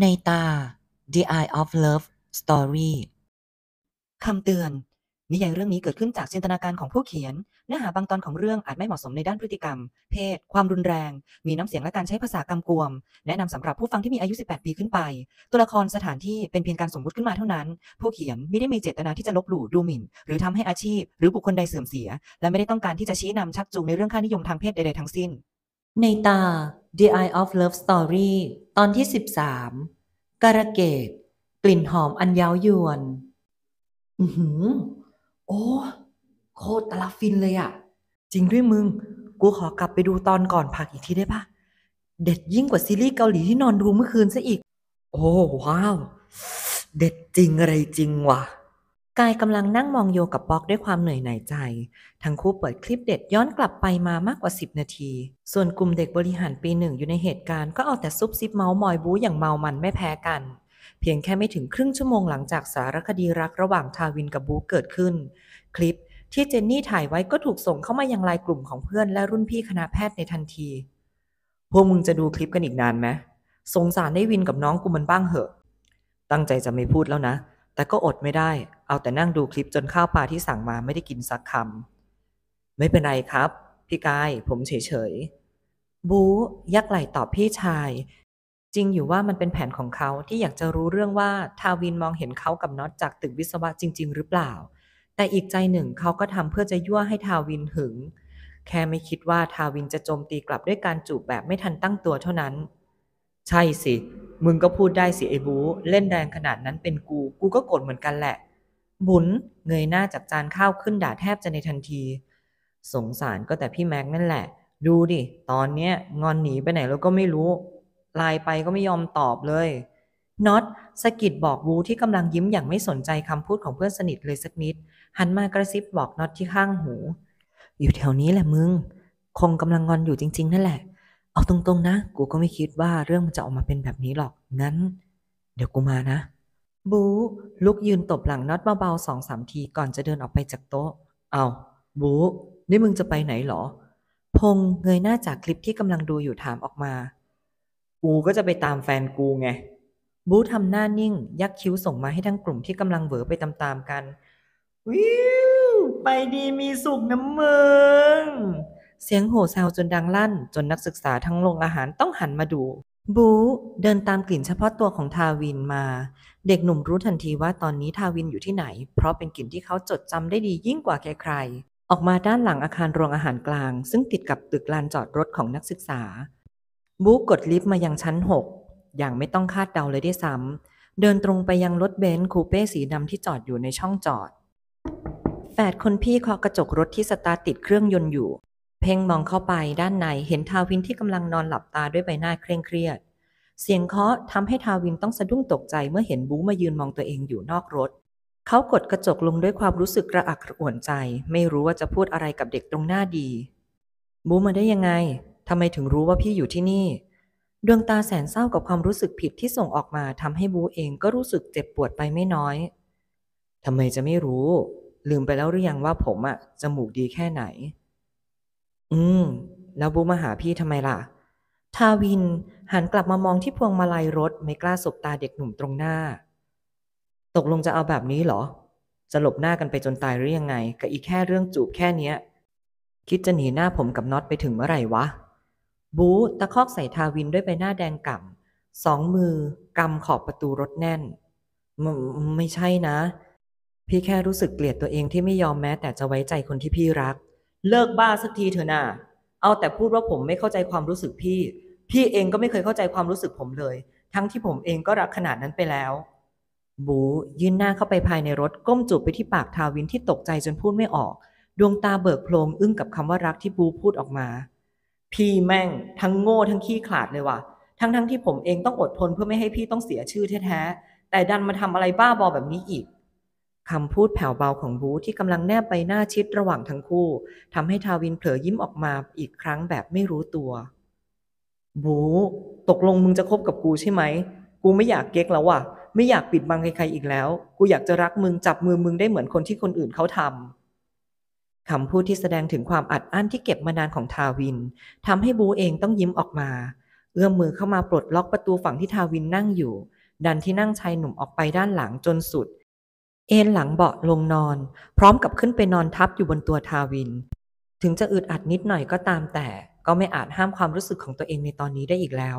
ในตา The Eye of Love Story คำเตือน นิยายเรื่องนี้เกิดขึ้นจากจินตนาการของผู้เขียน เนื้อหาบางตอนของเรื่องอาจไม่เหมาะสมในด้านพฤติกรรม เพศ ความรุนแรง มีน้ำเสียงและการใช้ภาษากำกวม แนะนำสำหรับผู้ฟังที่มีอายุ 18 ปีขึ้นไป ตัวละครสถานที่เป็นเพียงการสมมติขึ้นมาเท่านั้น ผู้เขียนไม่ได้มีเจตนาที่จะลบหลู่ ดูหมิ่น หรือทำให้อาชีพหรือบุคคลใดเสื่อมเสีย และไม่ได้ต้องการที่จะชี้นำชักจูงในเรื่องค่านิยมทางเพศใดๆ ทั้งสิ้นในตา The Eye of Love Story ตอนที่ 13กระเกต กลิ่นหอมอันเย้าวยวน อือหือ โอ้ โคตรตะลฟินเลยอะ จริงด้วยมึง กูขอกลับไปดูตอนก่อนผักอีกทีได้ปะเด็ดยิ่งกว่าซีรีส์เกาหลีที่นอนดูเมื่อคืนซะอีก โอ้ว้าว เด็ดจริงอะไรจริงวะกายกำลังนั่งมองโยกับป๊อกด้วยความเหนื่อยหน่ายใจ ทั้งคู่เปิดคลิปเด็ดย้อนกลับไปมามากกว่า 10 นาที ส่วนกลุ่มเด็กบริหารปีหนึ่งอยู่ในเหตุการณ์ก็เอาแต่ซุบซิบเมาส์มอยบู๊อย่างเมามันไม่แพ้กัน เพียงแค่ไม่ถึงครึ่งชั่วโมงหลังจากสารคดีรักระหว่างทาวินกับบู๊เกิดขึ้น คลิปที่เจนนี่ถ่ายไว้ก็ถูกส่งเข้ามายังไลน์กลุ่มของเพื่อนและรุ่นพี่คณะแพทย์ในทันที พวกมึงจะดูคลิปกันอีกนานไหมสงสารได้วินกับน้องกูมันบ้างเหอะตั้งใจจะไม่พูดแล้วนะแต่ก็อดไม่ได้ เอาแต่นั่งดูคลิปจนข้าวปลาที่สั่งมาไม่ได้กินสักคำ ไม่เป็นไรครับพี่กายผมเฉยๆ บูยักไหล่ตอบพี่ชาย จริงอยู่ว่ามันเป็นแผนของเขาที่อยากจะรู้เรื่องว่าทาวินมองเห็นเขากับน็อตจากตึกวิศวะจริง ๆ หรือเปล่า แต่อีกใจหนึ่งเขาก็ทำเพื่อจะยั่วให้ทาวินหึง แค่ไม่คิดว่าทาวินจะโจมตีกลับด้วยการจูบแบบไม่ทันตั้งตัวเท่านั้นใช่สิ มึงก็พูดได้สิไอ้บู เล่นแดงขนาดนั้นเป็นกู กูก็โกรธเหมือนกันแหละ บุญเงยหน้าจากจานข้าวขึ้นด่าแทบจะในทันที สงสารก็แต่พี่แม็กนั่นแหละ ดูดิ ตอนเนี้ยงอนหนีไปไหนแล้วก็ไม่รู้ ไลน์ไปก็ไม่ยอมตอบเลย น็อตสกิดบอกบูที่กำลังยิ้มอย่างไม่สนใจคำพูดของเพื่อนสนิทเลยสักนิด หันมากระซิบบอกน็อตที่ข้างหู อยู่แถวนี้แหละมึง คงกำลังงอนอยู่จริงๆนั่นแหละเอาตรงๆนะ กูก็ไม่คิดว่าเรื่องมันจะออกมาเป็นแบบนี้หรอก งั้น เดี๋ยวกูมานะ บูลุกยืนตบหลังน็อตเบาๆสองสามทีก่อนจะเดินออกไปจากโต๊ะ เอาบู นี่มึงจะไปไหนหรอ พงเงยหน้าจากคลิปที่กำลังดูอยู่ถามออกมา กูก็จะไปตามแฟนกูไงบูทำหน้านิ่งยักคิ้วส่งมาให้ทั้งกลุ่มที่กำลังเหวอไปตามๆกันวิวไปดีมีสุขนะมึงเสียงโห่แซวจนดังลั่นจนนักศึกษาทั้งโรงอาหารต้องหันมาดู บูเดินตามกลิ่นเฉพาะตัวของทาวินมา เด็กหนุ่มรู้ทันทีว่าตอนนี้ทาวินอยู่ที่ไหน เพราะเป็นกลิ่นที่เขาจดจำได้ดียิ่งกว่าใครๆออกมาด้านหลังอาคารโรงอาหารกลาง ซึ่งติดกับตึกลานจอดรถของนักศึกษา บูกดลิฟต์มายังชั้นหกอย่างไม่ต้องคาดเดาเลยได้ซ้ำเดินตรงไปยังรถเบนซ์คูเป้สีดำที่จอดอยู่ในช่องจอดแฝดคนพี่เคาะกระจกรถที่สตาร์ติดเครื่องยนต์อยู่เพ่งมองเข้าไปด้านใน เห็นทาวินที่กำลังนอนหลับตาด้วยใบหน้าเคร่งเครียด เสียงเคาะทำให้ทาวินต้องสะดุ้งตกใจเมื่อเห็นบูมายืนมองตัวเองอยู่นอกรถ เขากดกระจกลงด้วยความรู้สึกกระอักกระอ่วนใจ ไม่รู้ว่าจะพูดอะไรกับเด็กตรงหน้าดี บูมาได้ยังไงทำไมถึงรู้ว่าพี่อยู่ที่นี่ ดวงตาแสนเศร้ากับความรู้สึกผิดที่ส่งออกมาทำให้บูเองก็รู้สึกเจ็บปวดไปไม่น้อยทำไมจะไม่รู้ ลืมไปแล้วหรือยังว่าผมอะจมูกดีแค่ไหนอืม แล้วบูมาหาพี่ทำไมล่ะ ทาวิน หันกลับมามองที่พวงมาลัยรถไม่กล้าสบตาเด็กหนุ่มตรงหน้า ตกลงจะเอาแบบนี้เหรอ จะหลบหน้ากันไปจนตายหรือยังไง กับอีกแค่เรื่องจูบแค่เนี้ย คิดจะหนีหน้าผมกับน็อตไปถึงเมื่อไหร่วะ บูตะคอกใส่ทาวินด้วยใบหน้าแดงก่ำสองมือกำขอบประตูรถแน่น ไม่ใช่นะ พี่แค่รู้สึกเกลียดตัวเองที่ไม่ยอมแม้แต่จะไว้ใจคนที่พี่รักเลิกบ้าสักทีเถอะน่ะเอาแต่พูดว่าผมไม่เข้าใจความรู้สึกพี่ พี่เองก็ไม่เคยเข้าใจความรู้สึกผมเลย ทั้งที่ผมเองก็รักขนาดนั้นไปแล้ว บูยื่นหน้าเข้าไปภายในรถก้มจูบไปที่ปากทาวินที่ตกใจจนพูดไม่ออก ดวงตาเบิกโพลงอึ้งกับคำว่ารักที่บูพูดออกมา พี่แม่ง ทั้งโง่ทั้งขี้ขลาดเลยว่ะ ทั้งทั้งที่ผมเองต้องอดทนเพื่อไม่ให้พี่ต้องเสียชื่อแท้แต่ดันมาทำอะไรบ้าบอแบบนี้อีกคำพูดแผ่วเบาของบูที่กำลังแนบใบหน้าชิดระหว่างทั้งคู่ทำให้ทาวินเผลอยิ้มออกมาอีกครั้งแบบไม่รู้ตัว บู ตกลงมึงจะคบกับกูใช่ไหม กูไม่อยากเก๊กแล้วว่ะไม่อยากปิดบังใครๆอีกแล้ว กูอยากจะรักมึงจับมือมึงได้เหมือนคนที่คนอื่นเขาทำคำพูดที่แสดงถึงความอัดอั้นที่เก็บมานานของทาวินทำให้บูเองต้องยิ้มออกมา เอื้อมมือเข้ามาปลดล็อกประตูฝั่งที่ทาวินนั่งอยู่ ดันที่นั่งชายหนุ่มออกไปด้านหลังจนสุดเอนหลังเบาะลงนอนพร้อมกับขึ้นไปนอนทับอยู่บนตัวทาวิน ถึงจะอึดอัดนิดหน่อยก็ตามแต่ ก็ไม่อาจห้ามความรู้สึกของตัวเองในตอนนี้ได้อีกแล้ว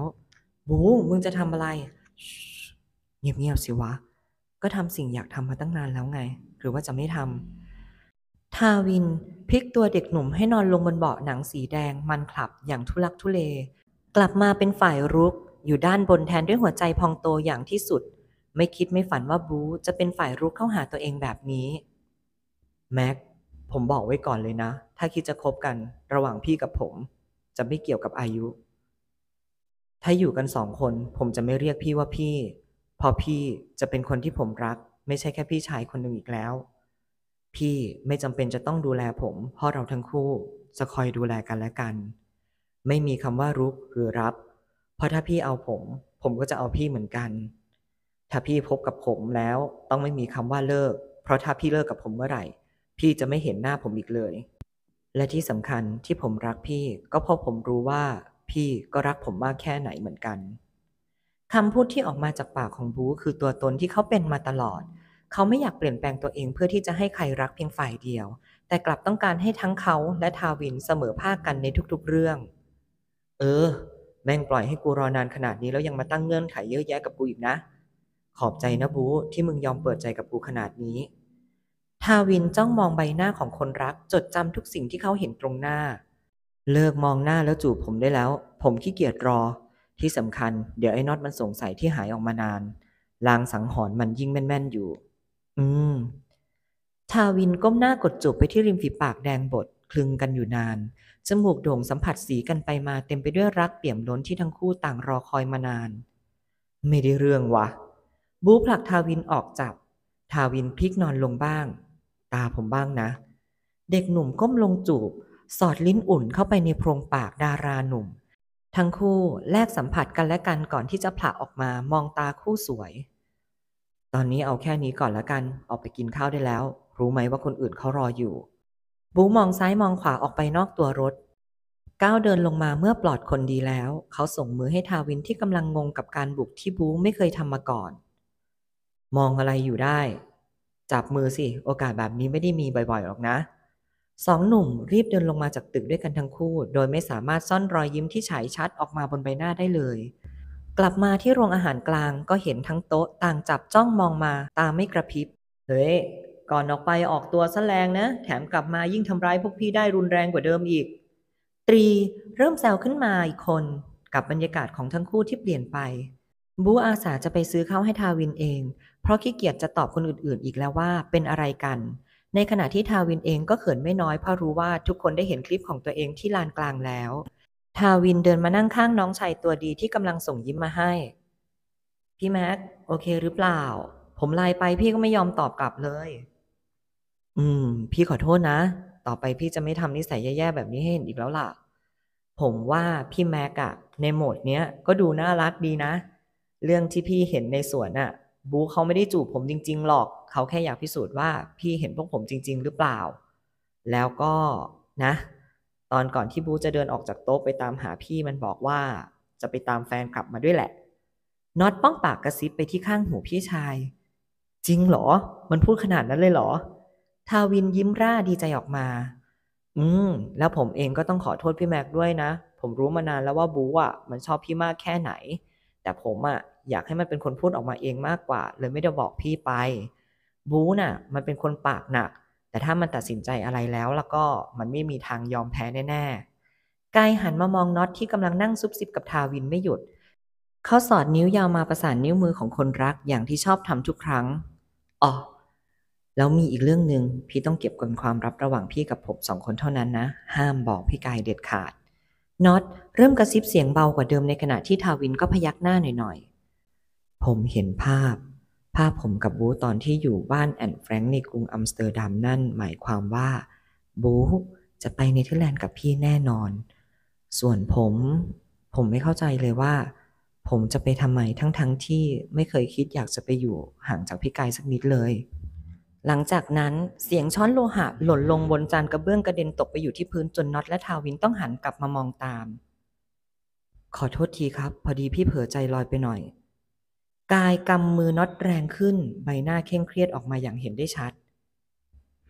บูมึงจะทำอะไรเงียบๆสิวะ ก็ทำสิ่งอยากทำมาตั้งนานแล้วไง หรือว่าจะไม่ทำทาวินพลิกตัวเด็กหนุ่มให้นอนลงบนเบาะหนังสีแดง มันคลับอย่างทุลักทุเล กลับมาเป็นฝ่ายรุก อยู่ด้านบนแทนด้วยหัวใจพองโตอย่างที่สุดไม่คิดไม่ฝันว่าบูจะเป็นฝ่ายรู้เข้าหาตัวเองแบบนี้แม็กผมบอกไว้ก่อนเลยนะ ถ้าคิดจะคบกันระหว่างพี่กับผม จะไม่เกี่ยวกับอายุ ถ้าอยู่กันสองคนผมจะไม่เรียกพี่ว่าพี่ พอพี่จะเป็นคนที่ผมรัก ไม่ใช่แค่พี่ชายคนหนึ่งอีกแล้วพี่ไม่จำเป็นจะต้องดูแลผม เพราะเราทั้งคู่จะคอยดูแลกันและกัน ไม่มีคำว่ารุกหรือรับ เพราะถ้าพี่เอาผม ผมก็จะเอาพี่เหมือนกันถ้าพี่พบกับผมแล้วต้องไม่มีคำว่าเลิก เพราะถ้าพี่เลิกกับผมเมื่อไหร่ พี่จะไม่เห็นหน้าผมอีกเลย และที่สำคัญที่ผมรักพี่ ก็เพราะผมรู้ว่า พี่ก็รักผมมากแค่ไหนเหมือนกัน คำพูดที่ออกมาจากปากของบูคือตัวตนที่เขาเป็นมาตลอด เขาไม่อยากเปลี่ยนแปลงตัวเองเพื่อที่จะให้ใครรักเพียงฝ่ายเดียว แต่กลับต้องการให้ทั้งเขาและทาวินเสมอภาคกันในทุกๆเรื่อง เออ แม่งปล่อยให้กูรอนานขนาดนี้แล้วยังมาตั้งเงื่อนไขเยอะแยะกับกูอีกนะขอบใจนะบูที่มึงยอมเปิดใจกับกูขนาดนี้ ทาวินจ้องมองใบหน้าของคนรักจดจำทุกสิ่งที่เขาเห็นตรงหน้า เลิกมองหน้าแล้วจูบผมได้แล้ว ผมขี้เกียจรอ ที่สำคัญเดี๋ยวไอ้น็อตมันสงสัยที่หายออกมานาน ลางสังหรณ์มันยิ่งแม่นๆอยู่ อืม ทาวินก้มหน้ากดจูบไปที่ริมฝีปากแดงบดคลึงกันอยู่นานจมูกโด่งสัมผัสสีกันไปมาเต็มไปด้วยรักเปี่ยมล้นที่ทั้งคู่ต่างรอคอยมานาน ไม่ได้เรื่องวะบูผลักทาวินออกจับทาวินพลิกนอนลงบ้าง ตาผมบ้างนะ เด็กหนุ่มก้มลงจูบ สอดลิ้นอุ่นเข้าไปในโพรงปากดาราหนุ่ม ทั้งคู่แลกสัมผัสกันและกันก่อนที่จะผละออกมามองตาคู่สวย ตอนนี้เอาแค่นี้ก่อนละกัน ออกไปกินข้าวได้แล้ว รู้ไหมว่าคนอื่นเขารออยู่ บูมองซ้ายมองขวาออกไปนอกตัวรถก้าวเดินลงมาเมื่อปลอดคนดีแล้วเขาส่งมือให้ทาวินที่กำลังงงกับการบุกที่บูไม่เคยทำมาก่อนมองอะไรอยู่ได้ จับมือสิโอกาสแบบนี้ไม่ได้มีบ่อยๆหรอกนะสองหนุ่มรีบเดินลงมาจากตึกด้วยกันทั้งคู่ โดยไม่สามารถซ่อนรอยยิ้มที่ฉายชัดออกมาบนใบหน้าได้เลย กลับมาที่โรงอาหารกลางก็เห็นทั้งโต๊ะต่างจับจ้องมองมาตาไม่กระพริบเฮ้ยก่อนออกไปออกตัวซะแรงนะ แถมกลับมายิ่งทำร้ายพวกพี่ได้รุนแรงกว่าเดิมอีกตรีเริ่มแซวขึ้นมาอีกคนกับบรรยากาศของทั้งคู่ที่เปลี่ยนไปบูอาสาจะไปซื้อข้าวให้ทาวินเองเพราะขี้เกียจจะตอบคนอื่นๆ อีกแล้วว่า เป็นอะไรกัน ในขณะที่ทาวินเองก็เขินไม่น้อยเพราะรู้ว่าทุกคนได้เห็นคลิปของตัวเองที่ลานกลางแล้ว ทาวินเดินมานั่งข้างน้องชายตัวดีที่กำลังส่งยิ้มมาให้ พี่แม็ก โอเคหรือเปล่า ผมไลน์ไป พี่ก็ไม่ยอมตอบกลับเลย อืม พี่ขอโทษนะ ต่อไปพี่จะไม่ทำนิสัยแย่ๆ แบบนี้ให้เห็นอีกแล้วล่ะ ผมว่าพี่แม็กอะในโหมดเนี้ยก็ดูน่ารักดีนะ เรื่องที่พี่เห็นในสวนอะบูเขาไม่ได้จูบผมจริงๆหรอก เขาแค่อยากพิสูจน์ว่าพี่เห็นพวกผมจริงๆหรือเปล่า แล้วก็นะ ตอนก่อนที่บูจะเดินออกจากโต๊ะไปตามหาพี่มันบอกว่าจะไปตามแฟนกลับมาด้วยแหละน็อตป้องปากกระซิบไปที่ข้างหูพี่ชาย จริงเหรอ มันพูดขนาดนั้นเลยเหรอทาวินยิ้มร่าดีใจออกมา อืมแล้วผมเองก็ต้องขอโทษพี่แม็กด้วยนะ ผมรู้มานานแล้วว่าบูอ่ะมันชอบพี่มากแค่ไหน แต่ผมอ่ะอยากให้มันเป็นคนพูดออกมาเองมากกว่าเลยไม่ได้บอกพี่ไปบูน่ะ มันเป็นคนปากหนัก แต่ถ้ามันตัดสินใจอะไรแล้ว แล้วก็มันไม่มีทางยอมแพ้แน่ ๆ กายหันมามองน็อตที่กำลังนั่งซุบซิบกับทาวินไม่หยุดเขาสอดนิ้วยาวมาประสานนิ้วมือของคนรักอย่างที่ชอบทำทุกครั้ง อ๋อ แล้วมีอีกเรื่องหนึง่งพี่ต้องเก็บกนความลับระหว่างพี่กับผมสองคนเท่านั้นนะ ห้ามบอกพี่กายเด็ดขาดน็อต เริ่มกระซิบเสียงเบากว่าเดิมในขณะที่ทาวินก็พยักหน้าหน่อยๆผมเห็นภาพ ภาพผมกับบูตอนที่อยู่บ้านแอนแฟรงค์ในกรุงอัมสเตอร์ดัมนั่นหมายความว่าบูจะไปเนเธอร์แลนด์กับพี่แน่นอน ส่วนผม ผมไม่เข้าใจเลยว่า ผมจะไปทำไมทั้งๆทที่ไม่เคยคิดอยากจะไปอยู่ห่างจากพี่กายสักนิดเลย หลังจากนั้นเสียงช้อนโลหะหล่นลงบนจานกระเบื้องกระเด็นตกไปอยู่ที่พื้นจนน็อตและทาวินต้องหันกลับมามองตาม ขอโทษทีครับพอดีพี่เผลอใจลอยไปหน่อยกายกำมือน็อตแรงขึ้นใบหน้าเคร่งเครียดออกมาอย่างเห็นได้ชัด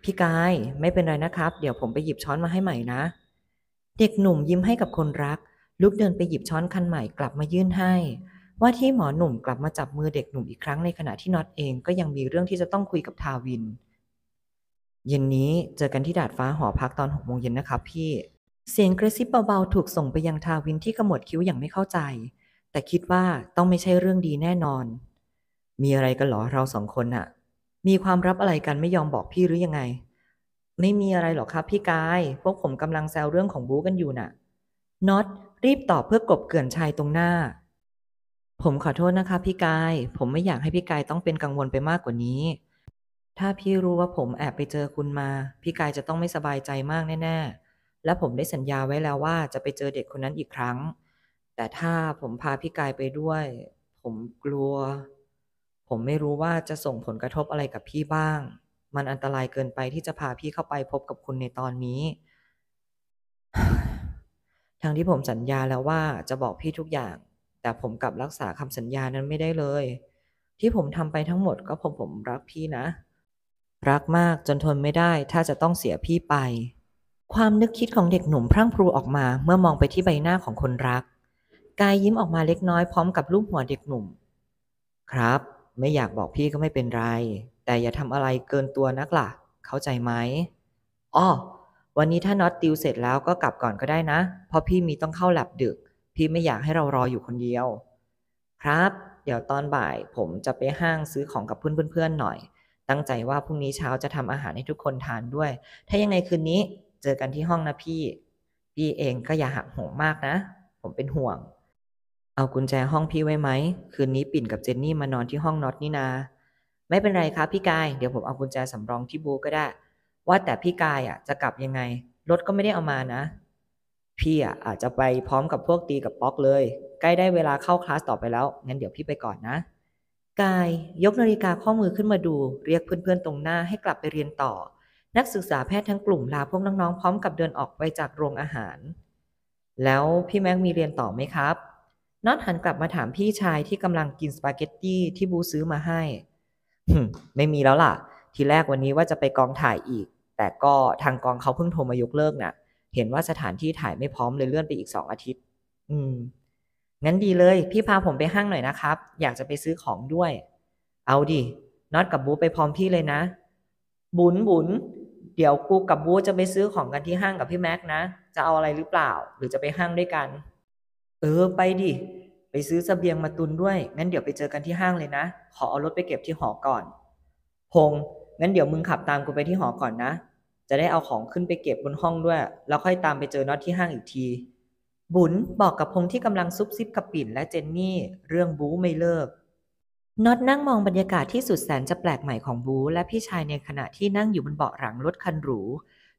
พี่กายไม่เป็นไรนะครับ เดี๋ยวผมไปหยิบช้อนมาให้ใหม่นะเด็กหนุ่มยิ้มให้กับคนรักลุกเดินไปหยิบช้อนคันใหม่กลับมายื่นให้ ว่าที่หมอหนุ่มกลับมาจับมือเด็กหนุ่มอีกครั้งในขณะที่น็อตเองก็ยังมีเรื่องที่จะต้องคุยกับทาวิน เย็นนี้เจอกันที่ดาดฟ้าหอพักตอนหกโมงเย็นนะครับพี่ เสียงกระซิบเบาๆถูกส่งไปยังทาวินที่ขมวดคิ้วอย่างไม่เข้าใจแต่คิดว่าต้องไม่ใช่เรื่องดีแน่นอน มีอะไรกันหรอ เราสองคนน่ะ มีความรับอะไรกันไม่ยอมบอกพี่หรือยังไง ไม่มีอะไรหรอกครับพี่กาย พวกผมกำลังแซวเรื่องของบู๊กันอยู่น่ะ น็อตรีบตอบเพื่อกบเกลื่อนชายตรงหน้า ผมขอโทษนะคะพี่กาย ผมไม่อยากให้พี่กายต้องเป็นกังวลไปมากกว่านี้ ถ้าพี่รู้ว่าผมแอบไปเจอคุณมา พี่กายจะต้องไม่สบายใจมากแน่ ๆ และผมได้สัญญาไว้แล้วว่าจะไปเจอเด็กคนนั้นอีกครั้งแต่ถ้าผมพาพี่กายไปด้วย ผมกลัว ผมไม่รู้ว่าจะส่งผลกระทบอะไรกับพี่บ้าง มันอันตรายเกินไปที่จะพาพี่เข้าไปพบกับคุณในตอนนี้ ทั้งที่ผมสัญญาแล้วว่าจะบอกพี่ทุกอย่าง แต่ผมกลับรักษาคำสัญญานั้นไม่ได้เลย ที่ผมทำไปทั้งหมดก็ผมผมรักพี่นะ รักมากจนทนไม่ได้ถ้าจะต้องเสียพี่ไป ความนึกคิดของเด็กหนุ่มพรั่งพรูออกมา เมื่อมองไปที่ใบหน้าของคนรักกายยิ้มออกมาเล็กน้อยพร้อมกับรูปหัวเด็กหนุ่ม ครับ ไม่อยากบอกพี่ก็ไม่เป็นไร แต่อย่าทำอะไรเกินตัวนักละ่ะเข้าใจไหมอ๋อวันนี้ถ้าน็อตติวเสร็จแล้วก็กลับก่อนก็ได้นะเพราะพี่มีต้องเข้าหลับดึก พี่ไม่อยากให้เรารออยู่คนเดียว ครับ เดี๋ยวตอนบ่ายผมจะไปห้างซื้อของกับเพื่อนๆหน่อย ตั้งใจว่าพรุ่งนี้เช้าจะทำอาหารให้ทุกคนทานด้วย ถ้ายังไงคืนนี้ เจอกันที่ห้องนะพี่พี่เองก็อย่าหักโหมมากนะ ผมเป็นห่วงเอากุญแจห้องพี่ไว้ไหม คืนนี้ปิ่นกับเจนนี่มานอนที่ห้องน็อตนี่นา ไม่เป็นไรครับพี่กายเดี๋ยวผมเอากุญแจสำรองที่บูก็ได้ ว่าแต่พี่กายอ่ะจะกลับยังไงรถก็ไม่ได้เอามานะพี่อ่ะอาจจะไปพร้อมกับพวกตีกับป๊อกเลย ใกล้ได้เวลาเข้าคลาสต่อไปแล้ว งั้นเดี๋ยวพี่ไปก่อนนะ กายยกนาฬิกาข้อมือขึ้นมาดู เรียกเพื่อนๆตรงหน้าให้กลับไปเรียนต่อ นักศึกษาแพทย์ทั้งกลุ่ม ลาพวกน้องๆพร้อมกับเดินออกไปจากโรงอาหาร แล้วพี่แม็กมีเรียนต่อไหมครับน็อตหันกลับมาถามพี่ชายที่กำลังกินสปาเกตตี้ที่บูซื้อมาให้ไม่มีแล้วล่ะ ทีแรกวันนี้ว่าจะไปกองถ่ายอีก แต่ก็ทางกองเขาเพิ่งโทรมายกเลิกนะ่ะเห็นว่าสถานที่ถ่ายไม่พร้อมเลยเลื่อนไปอีกสองอาทิตย์ อืม งั้นดีเลย พี่พาผมไปห้างหน่อยนะครับ อยากจะไปซื้อของด้วย เอาดิน็อตกับบูไปพร้อมพี่เลยนะ บุญบุญเดี๋ยวกูกับบูจะไปซื้อของกันที่ห้างกับพี่แม็กนะ จะเอาอะไรหรือเปล่า หรือจะไปห้างด้วยกันเออ ไปดิ ไปซื้อสเสบียงมาตุนด้วย งั้นเดี๋ยวไปเจอกันที่ห้างเลยนะ ขอเอารถไปเก็บที่หอก่อนพงงั้นเดี๋ยวมึงขับตามกูไปที่หอก่อนนะ จะได้เอาของขึ้นไปเก็บบนห้องด้วย แล้วค่อยตามไปเจอน็อตที่ห้างอีกที บุญบอกกับพงที่กำลังซุบซิบกับปิ่น และเจนนี่ เรื่องบู๊ไม่เลิกน็อตนั่งมองบรรยากาศที่สุดแสนจะแปลกใหม่ของบู๊และพี่ชายในขณะที่นั่งอยู่บนเบาะหลังรถคันหรู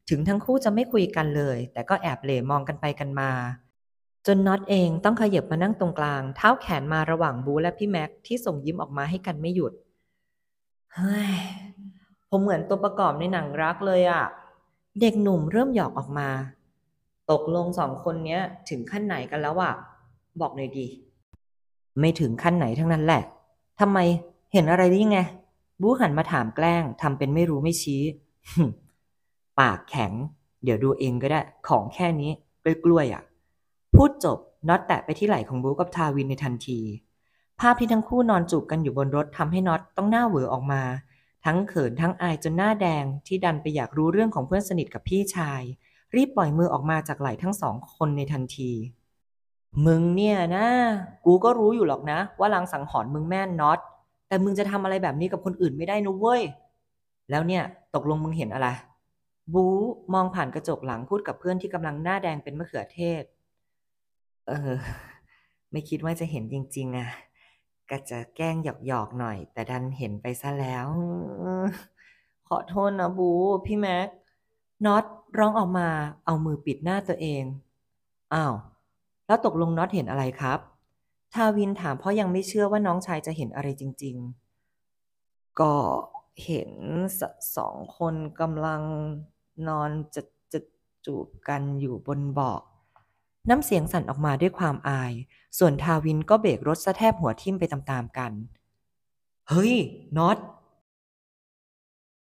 ถึงทั้งคู่จะไม่คุยกันเลย แต่ก็แอบเหลมองกันไปกันมาจนน็อตเองต้องขยับมานั่งตรงกลางเท้าแขนมาระหว่างบูและพี่แม็กที่ส่งยิ้มออกมาให้กันไม่หยุด เฮ้ยผมเหมือนตัวประกอบในหนังรักเลยอะ่ะเด็กหนุ่มเริ่มหยอกออกมา ตกลงสองคนเนี้ย ถึงขั้นไหนกันแล้วอะ่ะ บอกหน่อยดี ไม่ถึงขั้นไหนทั้งนั้นแหละทำไมเห็นอะไรได้ยังไง บูหันมาถามแกล้งทำเป็นไม่รู้ไม่ชี้ ปากแข็ง เดี๋ยวดูเองก็ได้ของแค่นี้กล้วยยอะ่ะพูดจบน็อตแตะไปที่ไหล่ของบูกับทาวินในทันที ภาพที่ทั้งคู่นอนจูบกกันอยู่บนรถทำให้น็อตต้องหน้าเหวอออกมา ทั้งเขินทั้งอายจนหน้าแดง ที่ดันไปอยากรู้เรื่องของเพื่อนสนิทกับพี่ชาย รีบปล่อยมือออกมาจากไหล่ทั้งสองคนในทันที มึงเนี่ยนะกูก็รู้อยู่หรอกนะว่าลังสังหรณ์มึงแม่นน็อต แต่มึงจะทำอะไรแบบนี้กับคนอื่นไม่ได้นะเว้ยแล้วเนี่ยตกลงมึงเห็นอะไรบูมองผ่านกระจกหลังพูดกับเพื่อนที่กาลังหน้าแดงเป็นมะเขือเทศเออ ไม่คิดว่าจะเห็นจริงๆอ่ะก็จะแกล้งหยอกๆ หน่อยแต่ดันเห็นไปซะแล้วขอโทษนะบูพี่แม็กน็อตร้องออกมาเอามือปิดหน้าตัวเองอ้าวแล้วตกลงน็อตเห็นอะไรครับทาวินถามเพราะยังไม่เชื่อว่าน้องชายจะเห็นอะไรจริงๆ ก็เห็นสสองคนกำลังนอนจะจะจูบกันอยู่บนเบาะน้ำเสียงสั่นออกมาด้วยความอาย ส่วนทาวินก็เบรกรถซะแทบหัวทิ่มไปตามๆกัน เฮ้ย น็อต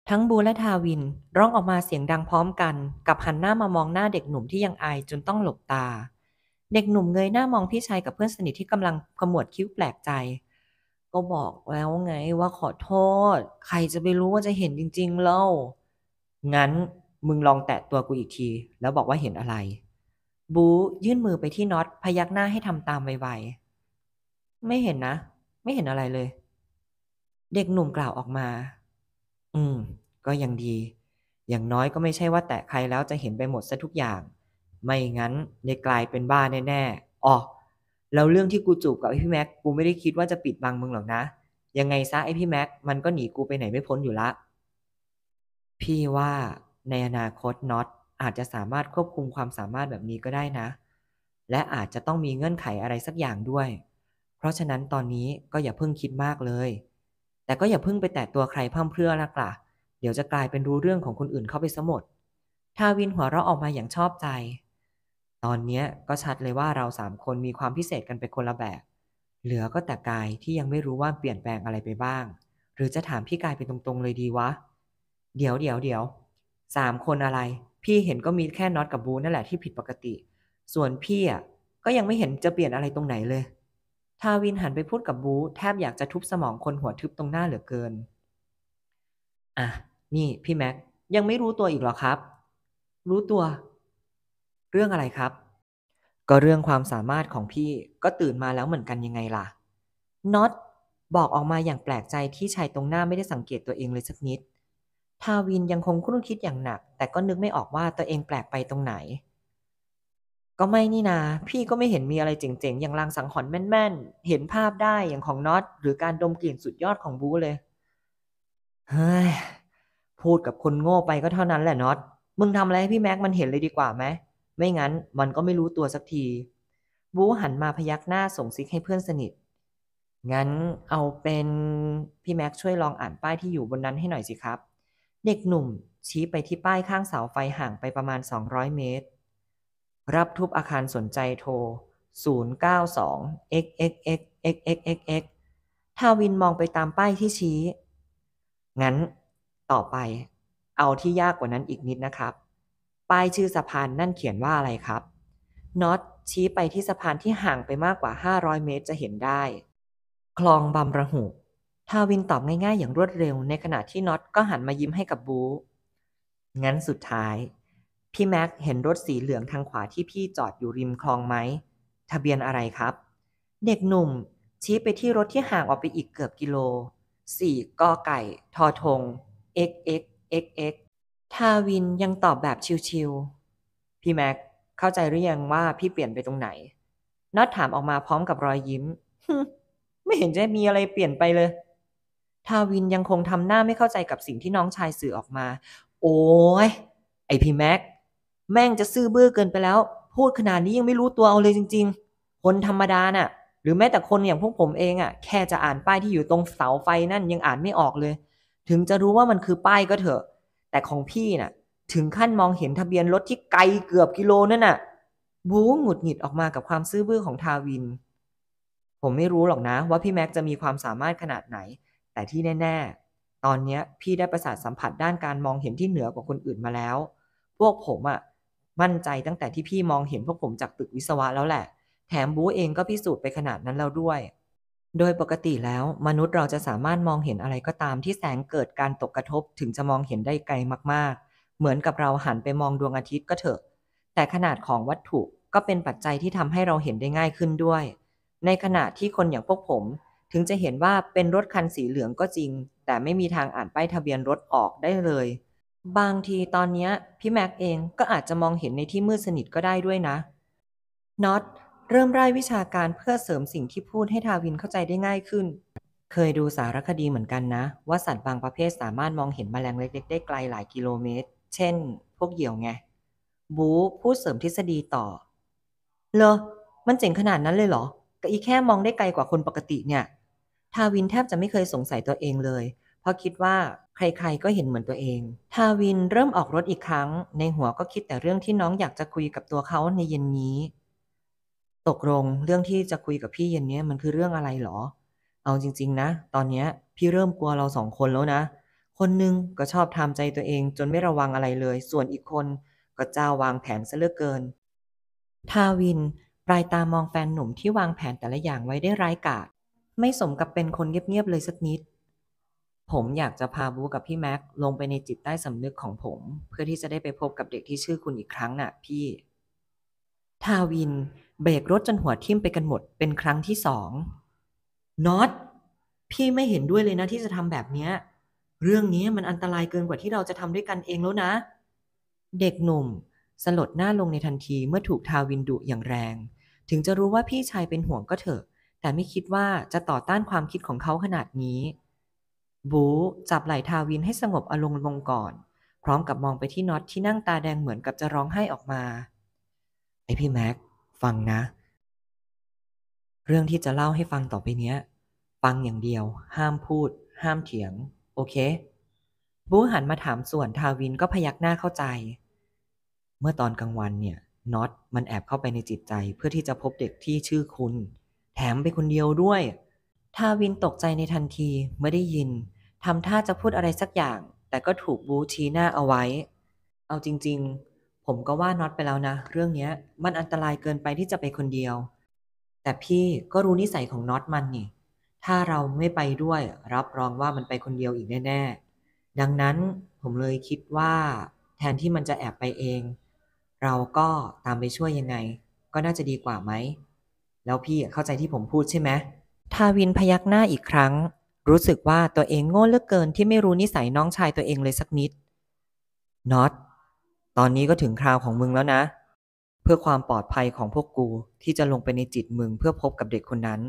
ทั้งบูและทาวินร้องออกมาเสียงดังพร้อมกัน กับหันหน้ามามองหน้าเด็กหนุ่มที่ยังอายจนต้องหลบตา เด็กหนุ่มเงยหน้ามองพี่ชายกับเพื่อนสนิทที่กำลังขมวดคิ้วแปลกใจ ก็บอกแล้วไงว่าขอโทษ ใครจะไปรู้ว่าจะเห็นจริง ๆ เล่า งั้นมึงลองแตะตัวกูอีกที แล้วบอกว่าเห็นอะไรบูยื่นมือไปที่น็อตพยักหน้าให้ทำตามไวๆไม่เห็นนะ ไม่เห็นอะไรเลย เด็กหนุ่มกล่าวออกมา อืม ก็ยังดี อย่างน้อยก็ไม่ใช่ว่าแตะใครแล้วจะเห็นไปหมดซะทุกอย่าง ไม่งั้นเด้กลายเป็นบ้าแน่ๆอ๋อแล้วเรื่องที่กูจูบกับไอพี่แม็กกูไม่ได้คิดว่าจะปิดบังมึงหรอกนะ ยังไงซะไอพี่แม็กมันก็หนีกูไปไหนไม่พ้นอยู่ละ พี่ว่า ในอนาคตน็อตอาจจะสามารถควบคุมความสามารถแบบนี้ก็ได้นะ และอาจจะต้องมีเงื่อนไขอะไรสักอย่างด้วย เพราะฉะนั้นตอนนี้ก็อย่าเพิ่งคิดมากเลย แต่ก็อย่าเพิ่งไปแตะตัวใครเพิ่มเพื่อละกล่ะเดี๋ยวจะกลายเป็นรู้เรื่องของคนอื่นเข้าไปซะหมด ทาวินหัวเราะออกมาอย่างชอบใจ ตอนนี้ก็ชัดเลยว่าเราสามคนมีความพิเศษกันไปคนละแบบ เหลือก็แต่กายที่ยังไม่รู้ว่าเปลี่ยนแปลงอะไรไปบ้าง หรือจะถามพี่กายเป็นตรง ๆเลยดีวะ เดี๋ยวเดี๋ยวเดี๋ยวสามคนอะไรพี่เห็นก็มีแค่น็อตกับบูนั่นแหละที่ผิดปกติ ส่วนพี่อ่ะก็ยังไม่เห็นจะเปลี่ยนอะไรตรงไหนเลย ทาวินหันไปพูดกับบูแทบอยากจะทุบสมองคนหัวทึบตรงหน้าเหลือเกินอ่ะนี่พี่แม็กยังไม่รู้ตัวอีกหรอครับ รู้ตัว เรื่องอะไรครับ ก็เรื่องความสามารถของพี่ก็ตื่นมาแล้วเหมือนกันยังไงล่ะน็อตบอกออกมาอย่างแปลกใจที่ชายตรงหน้าไม่ได้สังเกตตัวเองเลยสักนิดทาวินยังคงคุ้นคิดอย่างหนัก แต่ก็นึกไม่ออกว่าตัวเองแปลกไปตรงไหน ก็ไม่นี่นาพี่ก็ไม่เห็นมีอะไรเจ๋งๆ อย่างลางสังหรณ์แม่นๆ เห็นภาพได้อย่างของน็อต หรือการดมกลิ่นสุดยอดของบูเลยเฮ้ยพูดกับคนโง่ไปก็เท่านั้นแหละน็อต มึงทำอะไรให้พี่แม็กมันเห็นเลยดีกว่าไหมไม่งั้นมันก็ไม่รู้ตัวสักที บูหันมาพยักหน้าส่งซิกให้เพื่อนสนิท งั้นเอาเป็นพี่แม็กช่วยลองอ่านป้ายที่อยู่บนนั้นให้หน่อยสิครับเด็กหนุ่ม ชี้ไปที่ป้ายข้างเสาไฟห่างไปประมาณ 200 เมตร รับทุบอาคารสนใจโทร092 xxxxxxx ทาวินมองไปตามป้ายที่ชี้ งั้นต่อไป เอาที่ยากกว่านั้นอีกนิดนะครับ ป้ายชื่อสะพานนั่นเขียนว่าอะไรครับ น็อตชี้ไปที่สะพานที่ห่างไปมากกว่า 500 เมตรจะเห็นได้ คลองบำระหุทาวินตอบง่ายๆอย่างรวดเร็ว ในขณะที่น็อตก็หันมายิ้มให้กับบู งั้นสุดท้าย พี่แม็กเห็นรถสีเหลืองทางขวาที่พี่จอดอยู่ริมคลองไหม ทะเบียนอะไรครับ เด็กหนุ่ม ชี้ไปที่รถที่ห่างออกไปอีกเกือบกิโล สี่กอไก่ ทอทง xxxx ทาวินยังตอบแบบชิวๆ พี่แม็กเข้าใจหรือยังว่าพี่เปลี่ยนไปตรงไหน น็อตถามออกมาพร้อมกับรอยยิ้มไม่เห็นจะมีอะไรเปลี่ยนไปเลยทาวินยังคงทำหน้าไม่เข้าใจกับสิ่งที่น้องชายสื่อออกมา โอ้ยไอพี่แม็กแม่งจะซื่อบื้อเกินไปแล้ว พูดขนาดนี้ยังไม่รู้ตัวเอาเลยจริงๆ คนธรรมดาน่ะ หรือแม้แต่คนอย่างพวกผมเองอะ่ะ แค่จะอ่านป้ายที่อยู่ตรงเสาไฟนั่นยังอ่านไม่ออกเลย ถึงจะรู้ว่ามันคือป้ายก็เถอะ แต่ของพี่น่ะ ถึงขั้นมองเห็นทะเบียนรถที่ไกลเกือบกิโลนั่นน่ะบูหงุดหงิดออกมากับความซื่อบื้อของทาวิน ผมไม่รู้หรอกนะว่าพี่แม็กจะมีความสามารถขนาดไหนแต่ที่แน่ๆ ตอนนี้พี่ได้ประสาทสัมผัสด้านการมองเห็นที่เหนือกว่าคนอื่นมาแล้ว พวกผมอะ่ะมั่นใจตั้งแต่ที่พี่มองเห็นพวกผมจากตึกวิศวะแล้วแหละ แถมบู๊เองก็พิสูจน์ไปขนาดนั้นแล้วด้วย โดยปกติแล้ว มนุษย์เราจะสามารถมองเห็นอะไรก็ตามที่แสงเกิดการตกกระทบถึงจะมองเห็นได้ไกลมากๆ เหมือนกับเราหันไปมองดวงอาทิตย์ก็เถอะ แต่ขนาดของวัตถุก็เป็นปัจจัยที่ทำให้เราเห็นได้ง่ายขึ้นด้วย ในขณะที่คนอย่างพวกผมถึงจะเห็นว่าเป็นรถคันสีเหลืองก็จริง แต่ไม่มีทางอ่านป้ายทะเบียนรถออกได้เลย บางทีตอนนี้พี่แม็กเองก็อาจจะมองเห็นในที่มืดสนิทก็ได้ด้วยนะน็อตเริ่มไร้วิชาการเพื่อเสริมสิ่งที่พูดให้ทาวินเข้าใจได้ง่ายขึ้น เคยดูสารคดีเหมือนกันนะ ว่าสัตว์บางประเภทสามารถมองเห็นมแมลงเล็กๆ ได้ไกลหลายกิโลเมตร เช่น พวกเหยี่ยวไงบูพูดเสริมทฤษฎีต่อเลอ มันเจ๋งขนาดนั้นเลยเหรอ ก็อีแค่มองได้ไกลกว่าคนปกติเนี่ยทาวินแทบจะไม่เคยสงสัยตัวเองเลย เพราะคิดว่าใครๆก็เห็นเหมือนตัวเอง ทาวินเริ่มออกรถอีกครั้ง ในหัวก็คิดแต่เรื่องที่น้องอยากจะคุยกับตัวเขาในเย็นนี้ ตกลงเรื่องที่จะคุยกับพี่เย็นนี้มันคือเรื่องอะไรหรอ เอาจริงๆ นะ ตอนนี้พี่เริ่มกลัวเราสองคนแล้วนะ คนนึงก็ชอบทำใจตัวเอง จนไม่ระวังอะไรเลย ส่วนอีกคนก็จ้าวางแผนซะเลือเกิน ทาวินปลายตามองแฟนหนุ่มที่วางแผนแต่ละอย่างไว้ได้ร้ายกาจไม่สมกับเป็นคนเงียบๆ เลยสักนิด ผมอยากจะพาบูกับพี่แม็กลงไปในจิตใต้สำนึกของผม เพื่อที่จะได้ไปพบกับเด็กที่ชื่อคุณอีกครั้งน่ะพี่ ทาวิน เบรกรถจนหัวทิ่มไปกันหมดเป็นครั้งที่สองน็อตพี่ไม่เห็นด้วยเลยนะที่จะทำแบบเนี้ยเรื่องนี้มันอันตรายเกินกว่าที่เราจะทำด้วยกันเองแล้วนะ เด็กหนุ่ม สลดหน้าลงในทันทีเมื่อถูกทาวินดุอย่างแรง ถึงจะรู้ว่าพี่ชายเป็นห่วงก็เถอะแต่ไม่คิดว่าจะต่อต้านความคิดของเขาขนาดนี้ บูจับไหล่ทาวินให้สงบอารมณ์ลงก่อน พร้อมกับมองไปที่น็อตที่นั่งตาแดงเหมือนกับจะร้องไห้ออกมา ไอพี่แม็ก ฟังนะ เรื่องที่จะเล่าให้ฟังต่อไปเนี้ย ฟังอย่างเดียว ห้ามพูด ห้ามเถียง โอเค บูหันมาถามส่วนทาวินก็พยักหน้าเข้าใจ เมื่อตอนกลางวันเนี่ยน็อตมันแอบเข้าไปในจิตใจ เพื่อที่จะพบเด็กที่ชื่อคุณแถมไปคนเดียวด้วยทาวินตกใจในทันทีเมื่อได้ยินทำท่าจะพูดอะไรสักอย่าง แต่ก็ถูกบูชี้หน้าเอาไว้ เอาจริงๆ ผมก็ว่าน็อตไปแล้วนะเรื่องนี้มันอันตรายเกินไปที่จะไปคนเดียว แต่พี่ก็รู้นิสัยของน็อตมันนี่ ถ้าเราไม่ไปด้วยรับรองว่ามันไปคนเดียวอีกแน่ ๆ ดังนั้นผมเลยคิดว่า แทนที่มันจะแอบไปเอง เราก็ตามไปช่วยยังไง ก็น่าจะดีกว่าไหมแล้วพี่เข้าใจที่ผมพูดใช่ไหม ทาวินพยักหน้าอีกครั้ง รู้สึกว่าตัวเองโง่เลือเกิน ที่ไม่รู้นิสัยน้องชายตัวเองเลยสักนิด น็อต ตอนนี้ก็ถึงคราวของมึงแล้วนะ เพื่อความปลอดภัยของพวกกูที่จะลงไปในจิตมึง เพื่อพบกับเด็กคนนั้น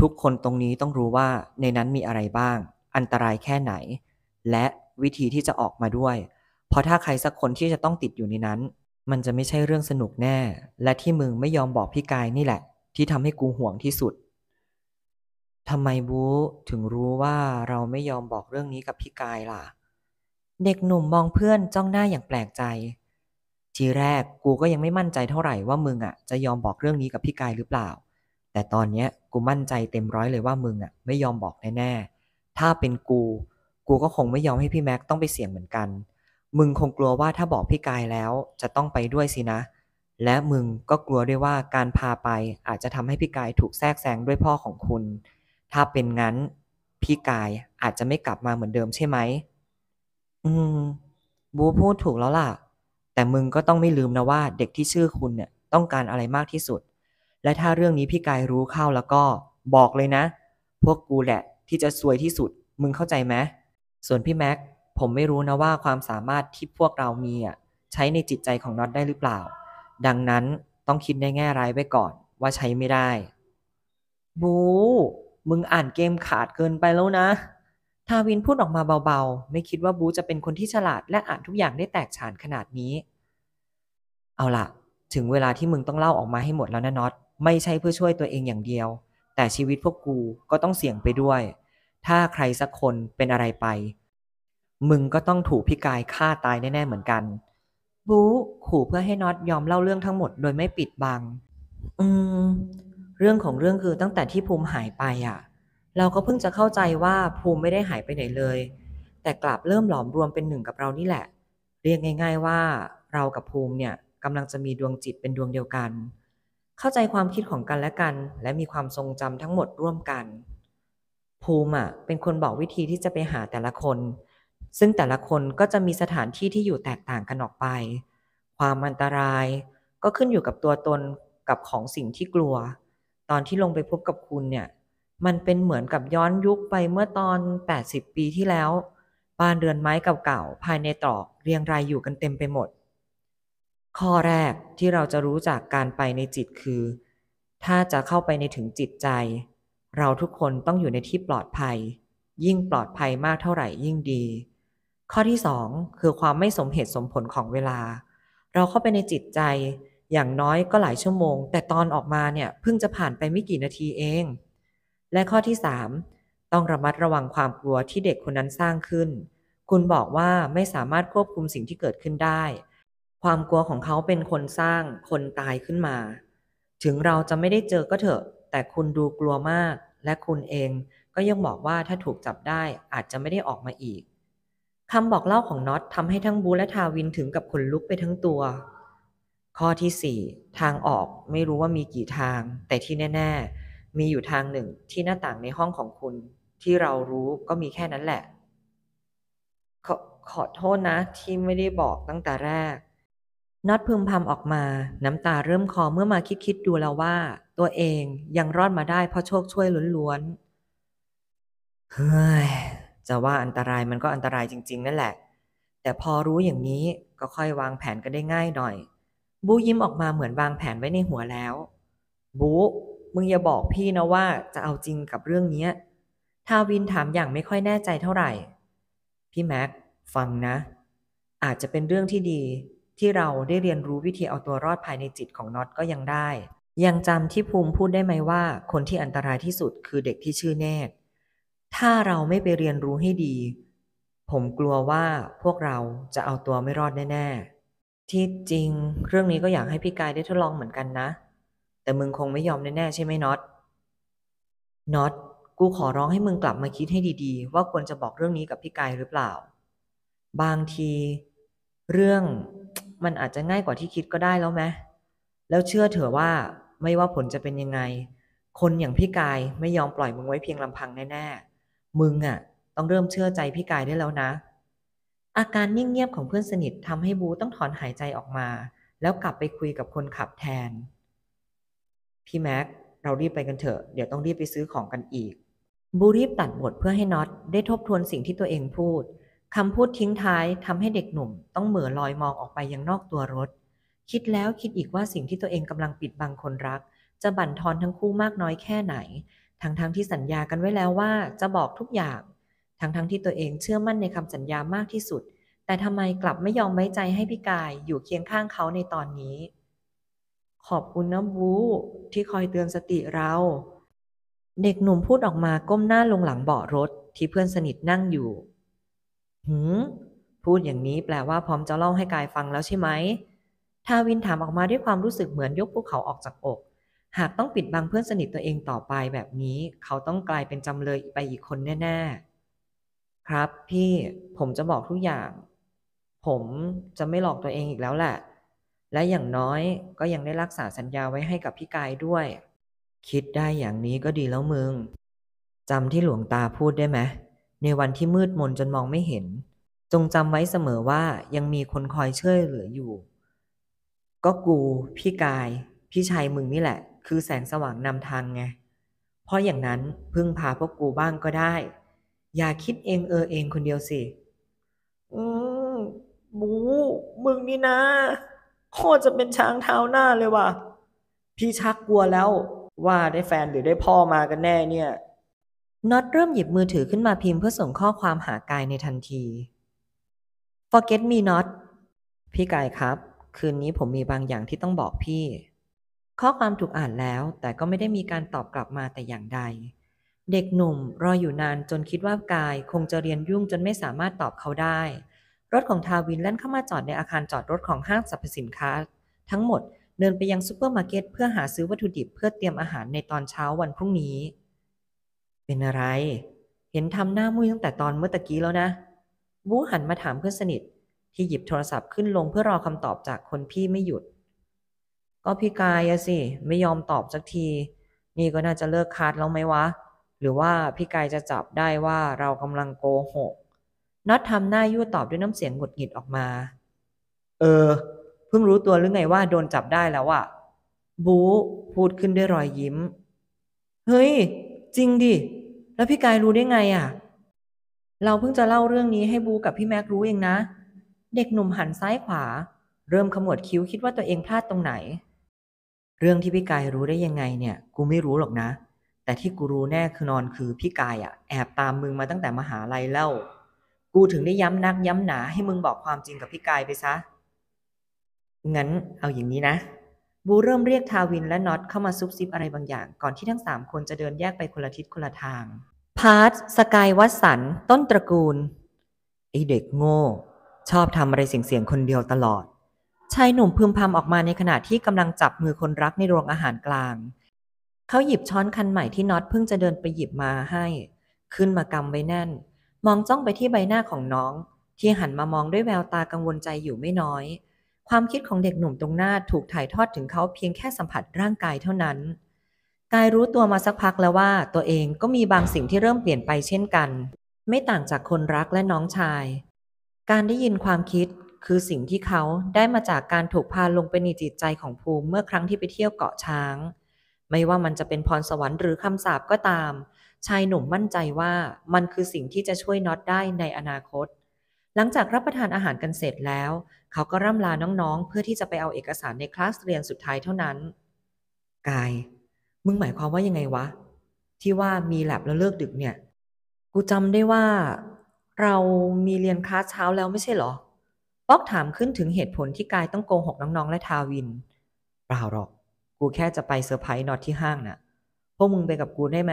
ทุกคนตรงนี้ต้องรู้ว่าในนั้นมีอะไรบ้าง อันตรายแค่ไหน และวิธีที่จะออกมาด้วยเพราะถ้าใครสักคนที่จะต้องติดอยู่ในนั้น มันจะไม่ใช่เรื่องสนุกแน่ และที่มึงไม่ยอมบอกพี่กายนี่แหละที่ทำให้กูห่วงที่สุด ทำไมบูถึงรู้ว่าเราไม่ยอมบอกเรื่องนี้กับพี่กายล่ะ เด็กหนุ่มมองเพื่อนจ้องหน้าอย่างแปลกใจ ทีแรกกูก็ยังไม่มั่นใจเท่าไหร่ว่ามึงอ่ะจะยอมบอกเรื่องนี้กับพี่กายหรือเปล่า แต่ตอนเนี้ยกูมั่นใจเต็มร้อยเลยว่ามึงอ่ะไม่ยอมบอกแน่ๆ ถ้าเป็นกู กูก็คงไม่ยอมให้พี่แม็กต้องไปเสี่ยงเหมือนกัน มึงคงกลัวว่าถ้าบอกพี่กายแล้วจะต้องไปด้วยสินะเและมึงก็กลัวด้วยว่าการพาไป อาจจะทำให้พี่กายถูกแทรกแซงด้วยพ่อของคุณ ถ้าเป็นงั้นพี่กายอาจจะไม่กลับมาเหมือนเดิมใช่ไหม อืม บูพูดถูกแล้วล่ะ แต่มึงก็ต้องไม่ลืมนะว่า เด็กที่ชื่อคุณเนี่ยต้องการอะไรมากที่สุด และถ้าเรื่องนี้พี่กายรู้เข้าแล้วก็บอกเลยนะ พวกกูแหละที่จะซวยที่สุด มึงเข้าใจไหมส่วนพี่แม็กผมไม่รู้นะว่าความสามารถที่พวกเรามีอ่ะใช้ในจิตใจของน็อตได้หรือเปล่าดังนั้นต้องคิดในแง่ร้ายไว้ก่อนว่าใช้ไม่ได้ บู มึงอ่านเกมขาดเกินไปแล้วนะ ทาวินพูดออกมาเบาๆ ไม่คิดว่าบูจะเป็นคนที่ฉลาดและอ่านทุกอย่างได้แตกฉานขนาดนี้ เอาล่ะ ถึงเวลาที่มึงต้องเล่าออกมาให้หมดแล้วนะน็อตไม่ใช่เพื่อช่วยตัวเองอย่างเดียว แต่ชีวิตพวกกูก็ต้องเสี่ยงไปด้วย ถ้าใครสักคนเป็นอะไรไป มึงก็ต้องถูกพี่กายฆ่าตายแน่ๆเหมือนกันบู๊ขู่เพื่อให้น็อตยอมเล่าเรื่องทั้งหมดโดยไม่ปิดบัง อืมเรื่องของเรื่องคือตั้งแต่ที่ภูมิหายไปอะ่ะ เราก็เพิ่งจะเข้าใจว่าภูมิไม่ได้หายไปไหนเลย แต่กลับเริ่มหลอมรวมเป็นหนึ่งกับเรานี่แหละ เรียกง่าย ๆว่าเรากับภูมิเนี่ยกำลังจะมีดวงจิตเป็นดวงเดียวกัน เข้าใจความคิดของกันและกัน และมีความทรงจำทั้งหมดร่วมกัน ภูมิอ่ะ เป็นคนบอกวิธีที่จะไปหาแต่ละคนซึ่งแต่ละคนก็จะมีสถานที่ที่อยู่แตกต่างกันออกไป ความอันตรายก็ขึ้นอยู่กับตัวตนกับของสิ่งที่กลัว ตอนที่ลงไปพบกับคุณเนี่ย มันเป็นเหมือนกับย้อนยุคไปเมื่อตอน 80 ปีที่แล้ว บ้านเรือนไม้เก่าๆภายในตรอกเรียงรายอยู่กันเต็มไปหมด ข้อแรกที่เราจะรู้จากการไปในจิตคือ ถ้าจะเข้าไปในถึงจิตใจ เราทุกคนต้องอยู่ในที่ปลอดภัย ยิ่งปลอดภัยมากเท่าไหร่ยิ่งดีข้อที่ 2 คือความไม่สมเหตุสมผลของเวลา เราเข้าไปในจิตใจ อย่างน้อยก็หลายชั่วโมง แต่ตอนออกมาเนี่ยเพิ่งจะผ่านไปไม่กี่นาทีเอง และข้อที่ 3 ต้องระมัดระวังความกลัวที่เด็กคนนั้นสร้างขึ้น คุณบอกว่าไม่สามารถควบคุมสิ่งที่เกิดขึ้นได้ ความกลัวของเขาเป็นคนสร้างคนตายขึ้นมา ถึงเราจะไม่ได้เจอก็เถอะ แต่คุณดูกลัวมาก และคุณเองก็ยังบอกว่าถ้าถูกจับได้อาจจะไม่ได้ออกมาอีกคำบอกเล่าของน็อตทำให้ทั้งบูและทาวินถึงกับขนลุกไปทั้งตัว ข้อที่สี่ทางออกไม่รู้ว่ามีกี่ทาง แต่ที่แน่ ๆ มีอยู่ทางหนึ่งที่หน้าต่างในห้องของคุณ ที่เรารู้ก็มีแค่นั้นแหละ ขอขอโทษนะที่ไม่ได้บอกตั้งแต่แรกน็อตพึมพำออกมา น้ำตาเริ่มคอเมื่อมาคิดคิดดูแล้วว่า ตัวเองยังรอดมาได้เพราะโชคช่วยล้วนๆเฮ้ยจะว่าอันตรายมันก็อันตรายจริงๆ นั่นแหละ แต่พอรู้อย่างนี้ก็ค่อยวางแผนกันได้ง่ายหน่อย บูยิ้มออกมาเหมือนวางแผนไว้ในหัวแล้ว บูมึงอย่าบอกพี่นะว่าจะเอาจริงกับเรื่องนี้ทาวินถามอย่างไม่ค่อยแน่ใจเท่าไหร่ พี่แม็กฟังนะ อาจจะเป็นเรื่องที่ดีที่เราได้เรียนรู้วิธีเอาตัวรอดภายในจิตของน็อตก็ยังได้ ยังจำที่ภูมิพูดได้ไหมว่าคนที่อันตรายที่สุด คือเด็กที่ชื่อเนตถ้าเราไม่ไปเรียนรู้ให้ดี ผมกลัวว่าพวกเราจะเอาตัวไม่รอดแน่ๆ ที่จริงเรื่องนี้ก็อยากให้พี่กายได้ทดลองเหมือนกันนะ แต่มึงคงไม่ยอมแน่ๆใช่ไหมน็อต น็อตกูขอร้องให้มึงกลับมาคิดให้ดีๆ ว่าควรจะบอกเรื่องนี้กับพี่กายหรือเปล่า บางที เรื่องมันอาจจะง่ายกว่าที่คิดก็ได้แล้วไหมแล้วเชื่อเถอะว่าไม่ว่าผลจะเป็นยังไง คนอย่างพี่กายไม่ยอมปล่อยมึงไว้เพียงลำพังแน่ๆมึงอะ่ะต้องเริ่มเชื่อใจพี่กายได้แล้วนะ อาการนิ่งเงียบของเพื่อนสนิททำให้บูต้องถอนหายใจออกมา แล้วกลับไปคุยกับคนขับแทน พี่แม็กเรารีบไปกันเถอะเดี๋ยวต้องรีบไปซื้อของกันอีก บูรีบตัดบทเพื่อให้น็อต ได้ทบทวนสิ่งที่ตัวเองพูดคำพูดทิ้งท้ายทำให้เด็กหนุ่ม ต้องเหม่อลอยมองออกไปยังนอกตัวรถ คิดแล้วคิดอีกว่าสิ่งที่ตัวเองกำลังปิดบังคนรัก จะบั่นทอนทั้งคู่มากน้อยแค่ไหนทั้งๆทที่สัญญากันไว้แล้วว่าจะบอกทุกอย่าง ทั้งๆทที่ตัวเองเชื่อมั่นในคำสัญญามากที่สุด แต่ทำไมกลับไม่ยอมไว้ใจให้พี่กายอยู่เคียงข้างเขาในตอนนี้ ขอบคุณนะบูที่คอยเตือนสติเรา เด็กหนุ่มพูดออกมาก้มหน้าลงหลังเบาะรถ ที่เพื่อนสนิทนั่งอยู่หืมพูดอย่างนี้แปลว่าพร้อมจะเล่าให้กายฟังแล้วใช่ไหมทาวินถามออกมาด้วยความรู้สึกเหมือนยกภูเขาออกจากอกหากต้องปิดบังเพื่อนสนิทตัวเองต่อไปแบบนี้เขาต้องกลายเป็นจำเลยไปอีกคนแน่ๆ ครับพี่ผมจะบอกทุกอย่าง ผมจะไม่หลอกตัวเองอีกแล้วแหละ และอย่างน้อยก็ยังได้รักษาสัญญาไว้ให้กับพี่ กายด้วย คิดได้อย่างนี้ก็ดีแล้วมึง จำที่หลวงตาพูดได้ไหมในวันที่มืดมนจนมองไม่เห็น จงจำไว้เสมอว่ายังมีคนคอยช่วยเหลืออยู่ ก็กูพี่กาย พี่ชายมึงนี่แหละคือแสงสว่างนำทางไง เพราะอย่างนั้นพึ่งพาพวกกูบ้างก็ได้ อย่าคิดเองเออเองคนเดียวสิ อืมบูมึงนี่นะ โคตรจะเป็นช้างเท้าหน้าเลยว่ะ พี่ชักกลัวแล้วว่าได้แฟนหรือได้พ่อมากันแน่เนี่ย น็อตเริ่มหยิบมือถือขึ้นมาพิมพ์เพื่อส่งข้อความหากายในทันที Forget me not พี่กายครับ คืนนี้ผมมีบางอย่างที่ต้องบอกพี่ข้อความถูกอ่านแล้วแต่ก็ไม่ได้มีการตอบกลับมาแต่อย่างใด เด็กหนุ่มรออยู่นานจนคิดว่ากายคงจะเรียนยุ่งจนไม่สามารถตอบเขาได้ รถของทาวินแล่นเข้ามาจอดในอาคารจอดรถของห้างสรรพสินค้า ทั้งหมดเดินไปยังซูเปอร์มาร์เก็ตเพื่อหาซื้อวัตถุดิบเพื่อเตรียมอาหารในตอนเช้าวันพรุ่งนี้ เป็นอะไร เห็นทำหน้ามุ้ยตั้งแต่ตอนเมื่อตะกี้แล้วนะบูหันมาถามเพื่อนสนิท ที่หยิบโทรศัพท์ขึ้นลงเพื่อรอคำตอบจากคนพี่ไม่หยุดก็พี่กายอะสิ ไม่ยอมตอบสักที นี่ก็น่าจะเลิกคัดแล้วไหมวะหรือว่าพี่กายจะจับได้ว่าเรากำลังโกหกน็อตทำหน้ายั่วตอบด้วยน้ำเสียงหงุดหงิดออกมา เออ เพิ่งรู้ตัวหรือไงว่าโดนจับได้แล้วอะบู พูดขึ้นด้วยรอยยิ้ม เฮ้ยจริงดิแล้วพี่กายรู้ได้ไงอะเราเพิ่งจะเล่าเรื่องนี้ให้บูกับพี่แม็กรู้เองนะ เด็กหนุ่มหันซ้ายขวา เริ่มขมวดคิ้วคิดว่าตัวเองพลาดตรงไหนเรื่องที่พี่กายรู้ได้ยังไงเนี่ยกูไม่รู้หรอกนะ แต่ที่กูรู้แน่คือนอนคือพี่กายอะ่ะแอบตามมึงมาตั้งแต่มหาลัยแล้ว กูถึงได้ย้ำนัก ย้ำหนาให้มึงบอกความจริงกับพี่กายไปซะงั้นเอาอย่างนี้นะบูเริ่มเรียกทาวินและน็อตเข้ามาซุบซิบอะไรบางอย่าง ก่อนที่ทั้งสามคนจะเดินแยกไปคนละทิศคนละทางพาร์ทสกายวัสสันต้นตระกูลไอเด็กโง่ชอบทำอะไรเสียงๆคนเดียวตลอดชายหนุ่มพึมพำออกมาในขณะที่กำลังจับมือคนรักในโรงอาหารกลาง เขาหยิบช้อนคันใหม่ที่น็อตเพิ่งจะเดินไปหยิบมาให้ ขึ้นมากำไว้แน่น มองจ้องไปที่ใบหน้าของน้อง ที่หันมามองด้วยแววตากังวลใจอยู่ไม่น้อย ความคิดของเด็กหนุ่มตรงหน้าถูกถ่ายทอดถึงเขาเพียงแค่สัมผัสร่างกายเท่านั้น กายรู้ตัวมาสักพักแล้วว่า ตัวเองก็มีบางสิ่งที่เริ่มเปลี่ยนไปเช่นกัน ไม่ต่างจากคนรักและน้องชาย การได้ยินความคิดคือสิ่งที่เขาได้มาจากการถูกพาลงไปในจิตใจของภูมิเมื่อครั้งที่ไปเที่ยวเกาะช้าง ไม่ว่ามันจะเป็นพรสวรรค์หรือคำสาปก็ตาม ชายหนุ่มมั่นใจว่ามันคือสิ่งที่จะช่วยน็อตได้ในอนาคต หลังจากรับประทานอาหารกันเสร็จแล้ว เขาก็ร่ำลาน้องๆ เพื่อที่จะไปเอาเอกสารในคลาสเรียนสุดท้ายเท่านั้น กายมึงหมายความว่ายังไงวะ ที่ว่ามีแลบแล้วเลิกดึกเนี่ยกูจำได้ว่าเรามีเรียนคลาสเช้าแล้วไม่ใช่หรอ๊อกถามขึ้นถึงเหตุผลที่กายต้องโกหกน้อง ๆ และทาวินเปล่าหรอกกูแค่จะไปเซอร์ไพรส์นอตที่ห้างนะ่ะ พวกมึงไปกับกูได้ไหม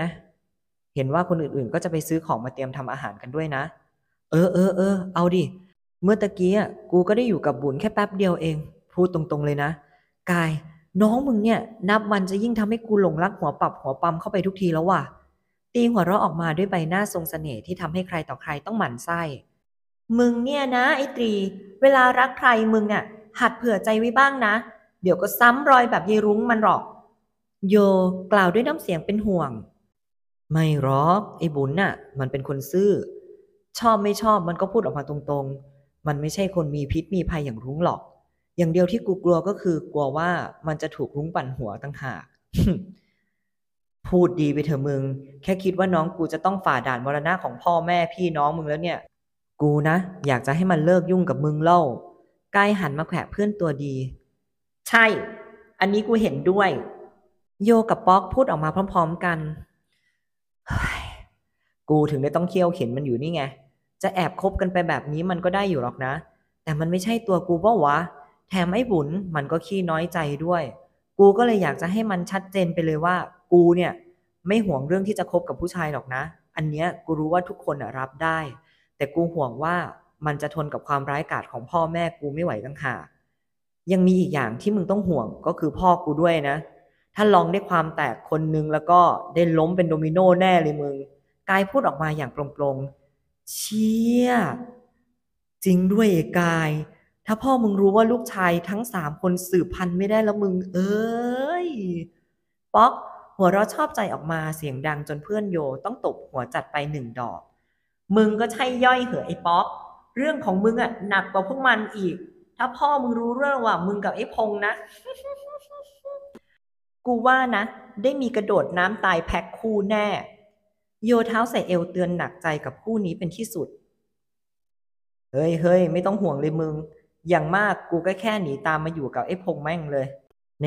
เห็นว่าคนอื่นๆ ก็จะไปซื้อของมาเตรียมทำอาหารกันด้วยนะ เออเออเออ เอาดิ เมื่อตะกี้อ่ะกูก็ได้อยู่กับบุญแค่แป๊บเดียวเอง พูดตรงๆเลยนะ กาย น้องมึงเนี่ยนับวันจะยิ่งทำให้กูหลงรักหัวปรับหัวปั๊มเข้าไปทุกทีแล้วว่ะ ตีหัวเราะออกมาด้วยใบหน้าทรงสเสน่ห์ที่ทำให้ใครต่อใครต้องหมั่นไส้มึงเนี่ยนะไอตรี เวลารักใครมึงอะ่ะหัดเผื่อใจไว้บ้างนะ เดี๋ยวก็ซ้ำรอยแบบยายรุ้งมันหรอกโยกล่าวด้วยน้ำเสียงเป็นห่วง ไม่หรอกไอบุญน่ะมันเป็นคนซื่อชอบไม่ชอบมันก็พูดออกมาตรงๆ มันไม่ใช่คนมีพิษมีภัยอย่างรุ้งหรอก อย่างเดียวที่กูกลัวก็คือกลัวว่ามันจะถูกรุ้งปั่นหัวตั้งหากพูดดีไปเถอะมึงแค่คิดว่าน้องกูจะต้องฝ่าด่านมรณะของพ่อแม่พี่น้องมึงแล้วเนี่ยกูนะอยากจะให้มันเลิกยุ่งกับมึงเล่ากายหันมาแขวะเพื่อนตัวดี ใช่ อันนี้กูเห็นด้วย โยกับป๊อกพูดออกมาพร้อมๆกันกูถึงได้ต้องเคี่ยวเข็นมันอยู่นี่ไง จะแอบคบกันไปแบบนี้มันก็ได้อยู่หรอกนะ แต่มันไม่ใช่ตัวกูเพ่าวะ แถมไอ้บุญมันก็ขี้น้อยใจด้วย กูก็เลยอยากจะให้มันชัดเจนไปเลยว่ากูเนี่ยไม่ห่วงเรื่องที่จะคบกับผู้ชายหรอกนะ อันเนี้ยกูรู้ว่าทุกคนรับได้แต่กูห่วงว่ามันจะทนกับความร้ายกาจของพ่อแม่กูไม่ไหวตั้งหากยังมีอีกอย่างที่มึงต้องห่วง ก็คือพ่อกูด้วยนะ ถ้าลองได้ความแตกคนนึงแล้วก็ได้ล้มเป็นโดมิโนแน่เลยมึง กายพูดออกมาอย่างป่งๆ เชี่ยจริงด้วยกาย ถ้าพ่อมึงรู้ว่าลูกชายทั้งสามคนสืบพันธุ์ไม่ได้แล้วมึง เอ้ย ป๊อกหัวเราะชอบใจออกมาเสียงดังจนเพื่อนโยต้องตบหัวจัดไปหนึ่งดอกมึงก็ใช่ย่อยเหอะไอ้ป๊อกเรื่องของมึงอะหนักกว่าพวกมันอีก ถ้าพ่อมึงรู้เรื่องว่ามึงกับไอ้พงนะ กูว่านะ ได้มีกระโดดน้ำตายแพ็คคู่แน่ โยเท้าใส่เอวเตือนหนักใจกับคู่นี้เป็นที่สุด เฮ้ยเฮ้ยไม่ต้องห่วงเลยมึง อย่างมากกูก็แค่หนีตามมาอยู่กับไอ้พงแม่งเลย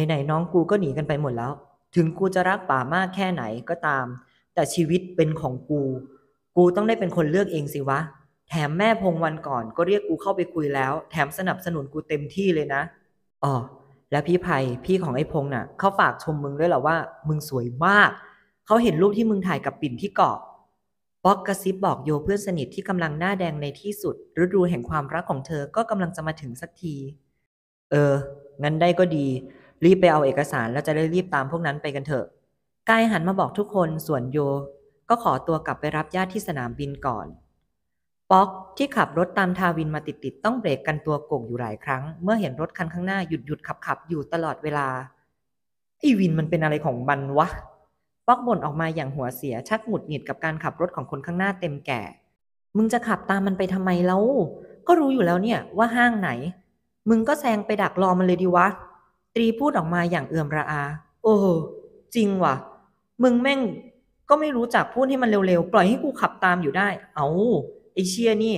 ไหนๆ น้องกูก็หนีกันไปหมดแล้ว ถึงกูจะรักป่ามากแค่ไหนก็ตาม แต่ชีวิตเป็นของกูกูต้องได้เป็นคนเลือกเองสิ วะ แถมแม่พงวันก่อนก็เรียกกูเข้าไปคุยแล้ว แถมสนับสนุนกูเต็มที่เลยนะ อ๋อ แล้วพี่ไพพี่ของไอ้พงน่ะ เขาฝากชมมึงด้วยหรอว่า มึงสวยมาก เขาเห็นรูปที่มึงถ่ายกับปิ่นที่เกาะป๊อกกระซิบบอกโยเพื่อนสนิทที่กำลังหน้าแดงในที่สุดฤดูแห่งความรักของเธอก็กำลังจะมาถึงสักที เออ งั้นได้ก็ดี รีบไปเอาเอกสารแล้วจะได้รีบตามพวกนั้นไปกันเถอะกายหันมาบอกทุกคนส่วนโยก็ขอตัวกลับไปรับญาติที่สนามบินก่อน ป๊อกที่ขับรถตามทาวินมาติดๆ ต้องเบรกกันตัวโก่งอยู่หลายครั้ง เมื่อเห็นรถคันข้างหน้าหยุดหยุดขับขับอยู่ตลอดเวลาไอ้วินมันเป็นอะไรของมันวะป๊อกบ่นออกมาอย่างหัวเสียชักหงุดหงิดกับการขับรถของคนข้างหน้าเต็มแก่ มึงจะขับตามมันไปทำไมแล้ว ก็รู้อยู่แล้วเนี่ยว่าห้างไหน มึงก็แซงไปดักรอมันเลยดีวะตรีพูดออกมาอย่างเอื่อมระอา โอ้จริงวะมึงแม่งก็ไม่รู้จักพูดให้มันเร็วๆปล่อยให้กูขับตามอยู่ได้ เอาไอเชียนี่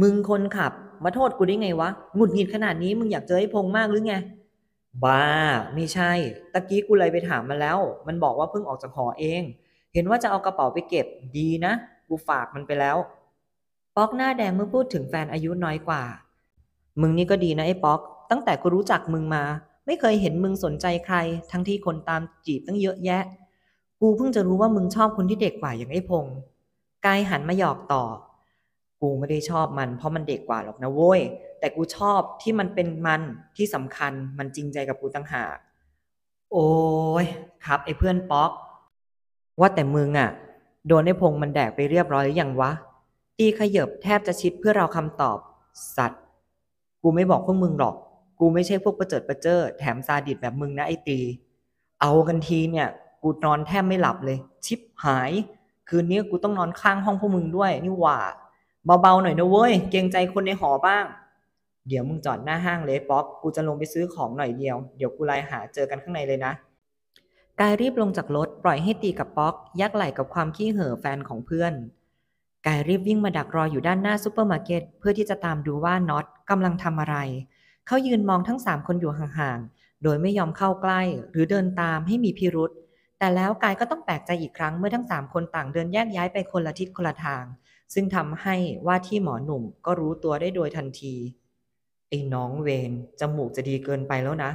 มึงคนขับ มาโทษกูได้ไงวะ หงุดหงิดขนาดนี้มึงอยากเจอไอ้พงมากหรือไง บ้า ไม่ใช่ ตะกี้กูเลยไปถามมาแล้ว มันบอกว่าเพิ่งออกจากหอเอง เห็นว่าจะเอากระเป๋าไปเก็บ ดีนะ กูฝากมันไปแล้ว ป๊อกหน้าแดงเมื่อพูดถึงแฟนอายุน้อยกว่า มึงนี่ก็ดีนะไอ้ป๊อก ตั้งแต่กูรู้จักมึงมา ไม่เคยเห็นมึงสนใจใคร ทั้งที่คนตามจีบตั้งเยอะแยะกูเพิ่งจะรู้ว่ามึงชอบคนที่เด็กกว่าอย่างไอ้พงกายหันมาหยอกต่อ กูไม่ได้ชอบมันเพราะมันเด็กกว่าหรอกนะโว้ย แต่กูชอบที่มันเป็นมันที่สำคัญมันจริงใจกับกูตั้งหากโอ้ยครับไอ้เพื่อนป๊อก ว่าแต่มึงอะ่ะ โดนไอ้พงมันแดกไปเรียบร้อยหรือยังวะ ตีขยบแทบจะชิดเพื่อเราคำตอบ สัตว์ กูไม่บอกพวกมึงหรอก กูไม่ใช่พวกประเจิดประเจิอแถมซาดิสแบบมึงนะไอ้ตี เอากันทีเนี่ยกูนอนแทบไม่หลับเลย ชิปหาย คืนนี้กูต้องนอนข้างห้องพวกมึงด้วยนี่หว่าเบาๆหน่อยนะเว้ยเกรงใจคนในหอบ้างเดี๋ยวมึงจอดหน้าห้างเลยป๊อปกูจะลงไปซื้อของหน่อยเดียวเดี๋ยวกูไล่หาเจอกันข้างในเลยนะ กายรีบลงจากรถปล่อยให้ตีกับป๊อกยักไหล่กับความขี้เห่อแฟนของเพื่อนกายรีบวิ่งมาดักรออยู่ด้านหน้าซูเปอร์มาร์เก็ตเพื่อที่จะตามดูว่าน็อตกำลังทำอะไรเขายืนมองทั้งสามคนอยู่ห่างๆโดยไม่ยอมเข้าใกล้หรือเดินตามให้มีพิรุษแต่แล้วกายก็ต้องแปลกใจอีกครั้งเมื่อทั้งสามคนต่างเดินแยกย้ายไปคนละทิศคนละทาง ซึ่งทำให้ว่าที่หมอหนุ่มก็รู้ตัวได้โดยทันทีไอ้น้องเวนจมูกจะดีเกินไปแล้วนะ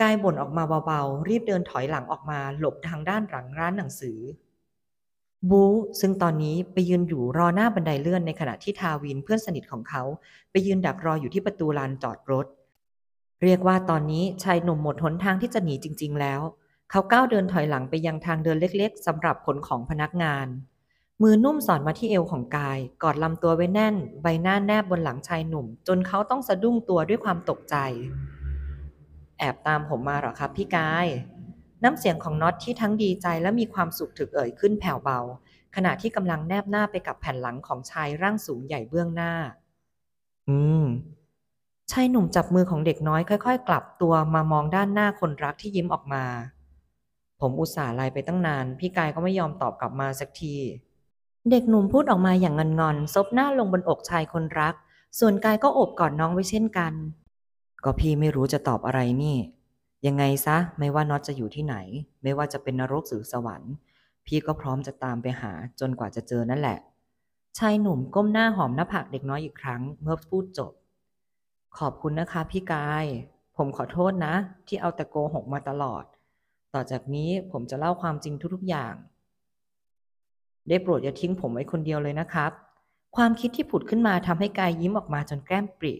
กายบ่นออกมาเบาๆรีบเดินถอยหลังออกมาหลบทางด้านหลังร้านหนังสือ บูซึ่งตอนนี้ไปยืนอยู่รอหน้าบันไดเลื่อนในขณะที่ทาวินเพื่อนสนิทของเขา ไปยืนดักรออยู่ที่ประตูลานจอดรถ เรียกว่าตอนนี้ชายหนุ่มหมดหนทางที่จะหนีจริง ๆ แล้วเขาก้าวเดินถอยหลังไปยังทางเดินเล็กๆสำหรับขนของพนักงาน มือนุ่มสอนมาที่เอวของกาย กอดลำตัวไว้แน่น ใบหน้าแนบบนหลังชายหนุ่ม จนเขาต้องสะดุ้งตัวด้วยความตกใจ แอบตามผมมาหรอครับพี่กาย น้ำเสียงของน็อตที่ทั้งดีใจและมีความสุขถึกเอ่ยขึ้นแผ่วเบา ขณะที่กำลังแนบหน้าไปกับแผ่นหลังของชายร่างสูงใหญ่เบื้องหน้า อืมชายหนุ่มจับมือของเด็กน้อยค่อย ๆ กลับตัวมามองด้านหน้าคนรักที่ยิ้มออกมาผมอุตส่าห์ไลน์ไปตั้งนาน พี่กายก็ไม่ยอมตอบกลับมาสักที เด็กหนุ่มพูดออกมาอย่างงอนๆซบหน้าลงบนอกชายคนรัก ส่วนกายก็โอบกอดนน้องไว้เช่นกัน ก็พี่ไม่รู้จะตอบอะไรนี่ ยังไงซะ ไม่ว่าน็อตจะอยู่ที่ไหน ไม่ว่าจะเป็นนรกหรือสวรรค์ พี่ก็พร้อมจะตามไปหาจนกว่าจะเจอนั่นแหละ ชายหนุ่มก้มหน้าหอมหน้าผากเด็กน้อยอีกครั้ง เมื่อพูดจบ ขอบคุณนะคะ พี่กาย ผมขอโทษนะ ที่เอาแต่โกหกมาตลอดต่อจากนี้ผมจะเล่าความจริงทุกๆ อย่าง ได้โปรดอย่าทิ้งผมไว้คนเดียวเลยนะครับ ความคิดที่ผุดขึ้นมาทำให้กายยิ้มออกมาจนแก้มปริ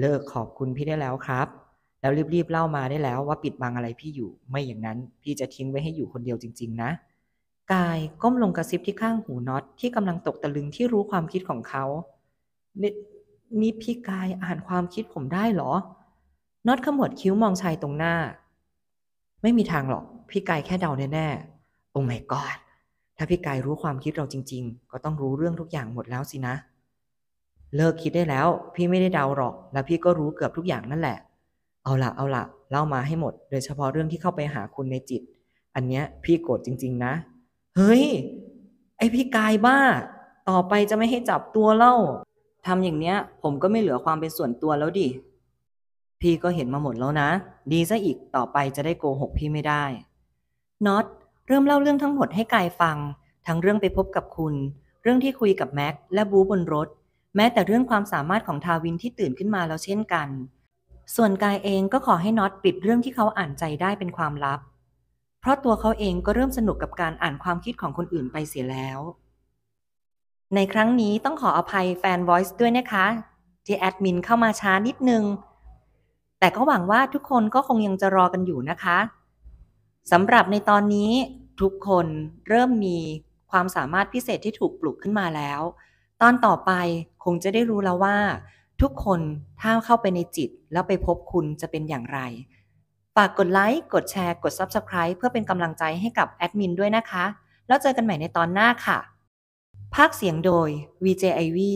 เลิกขอบคุณพี่ได้แล้วครับ แล้วรีบๆเล่ามาได้แล้วว่าปิดบังอะไรพี่อยู่ ไม่อย่างนั้นพี่จะทิ้งไว้ให้อยู่คนเดียวจริง ๆ นะ กายก้มลงกระซิบที่ข้างหูน็อตที่กำลังตกตะลึงที่รู้ความคิดของเขานนี่พี่กายอ่านความคิดผมได้เหรอ น็อตขมวดคิ้วมองชายตรงหน้าไม่มีทางหรอกพี่กายแค่เดาแน่ๆโอ้ไม่กอดถ้าพี่กายรู้ความคิดเราจริง ๆ ก็ต้องรู้เรื่องทุกอย่างหมดแล้วสินะ เลิกคิดได้แล้วพี่ไม่ได้เดาหรอก แล้วพี่ก็รู้เกือบทุกอย่างนั่นแหละ เอาละเอาละเล่ามาให้หมด โดยเฉพาะเรื่องที่เข้าไปหาคุณในจิต อันเนี้ยพี่โกรธจริง ๆนะ เฮ้ยไอพี่กายบ้า ต่อไปจะไม่ให้จับตัวเล่าทำอย่างเนี้ย ผมก็ไม่เหลือความเป็นส่วนตัวแล้วดิพี่ก็เห็นมาหมดแล้วนะ ดีซะอีกต่อไปจะได้โกหกพี่ไม่ได้ น็อตเริ่มเล่าเรื่องทั้งหมดให้กายฟัง ทั้งเรื่องไปพบกับคุณ เรื่องที่คุยกับแม็กและบูบนรถ แม้แต่เรื่องความสามารถของทาวินที่ตื่นขึ้นมาแล้วเช่นกัน ส่วนกายเองก็ขอให้น็อตปิดเรื่องที่เขาอ่านใจได้เป็นความลับ เพราะตัวเขาเองก็เริ่มสนุกกับการอ่านความคิดของคนอื่นไปเสียแล้ว ในครั้งนี้ต้องขออภัยแฟน Voice ด้วยนะคะที่แอดมินเข้ามาช้านิดนึงแต่ก็หวังว่าทุกคนก็คงยังจะรอกันอยู่นะคะสำหรับในตอนนี้ ทุกคนเริ่มมีความสามารถพิเศษที่ถูกปลุกขึ้นมาแล้ว ตอนต่อไปคงจะได้รู้แล้วว่า ทุกคนถ้าเข้าไปในจิตแล้วไปพบคุณจะเป็นอย่างไรฝากกดไลค์กดแชร์กด Subscribe เพื่อเป็นกำลังใจให้กับแอดมินด้วยนะคะ แล้วเจอกันใหม่ในตอนหน้าค่ะ ภาคเสียงโดย VJ Ivy